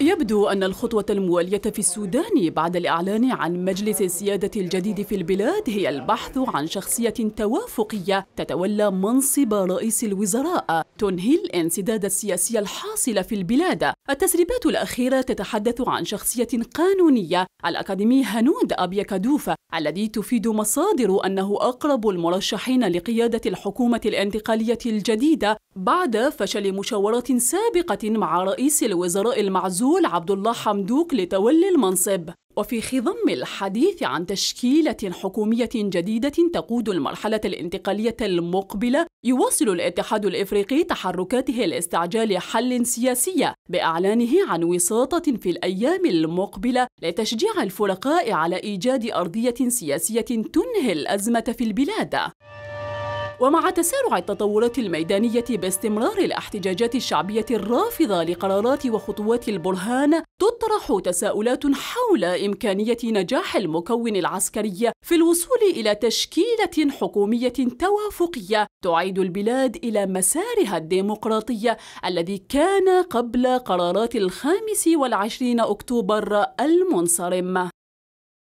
يبدو أن الخطوة الموالية في السودان بعد الإعلان عن مجلس السيادة الجديد في البلاد هي البحث عن شخصية توافقية تتولى منصب رئيس الوزراء تنهي الانسداد السياسي الحاصل في البلاد التسريبات الأخيرة تتحدث عن شخصية قانونية الأكاديمي هنود أبي كدوف الذي تفيد مصادر أنه أقرب المرشحين لقيادة الحكومة الانتقالية الجديدة بعد فشل مشاورات سابقة مع رئيس الوزراء المعزول عبد الله حمدوك لتولي المنصب وفي خضم الحديث عن تشكيلة حكومية جديدة تقود المرحلة الانتقالية المقبلة يواصل الاتحاد الإفريقي تحركاته لاستعجال حل سياسي بإعلانه عن وساطة في الأيام المقبلة لتشجيع الفرقاء على إيجاد أرضية سياسية تنهي الأزمة في البلاد ومع تسارع التطورات الميدانية باستمرار الاحتجاجات الشعبية الرافضة لقرارات وخطوات البرهان تطرح تساؤلات حول إمكانية نجاح المكون العسكري في الوصول إلى تشكيلة حكومية توافقية تعيد البلاد إلى مسارها الديمقراطي الذي كان قبل قرارات الخامس والعشرين أكتوبر المنصرم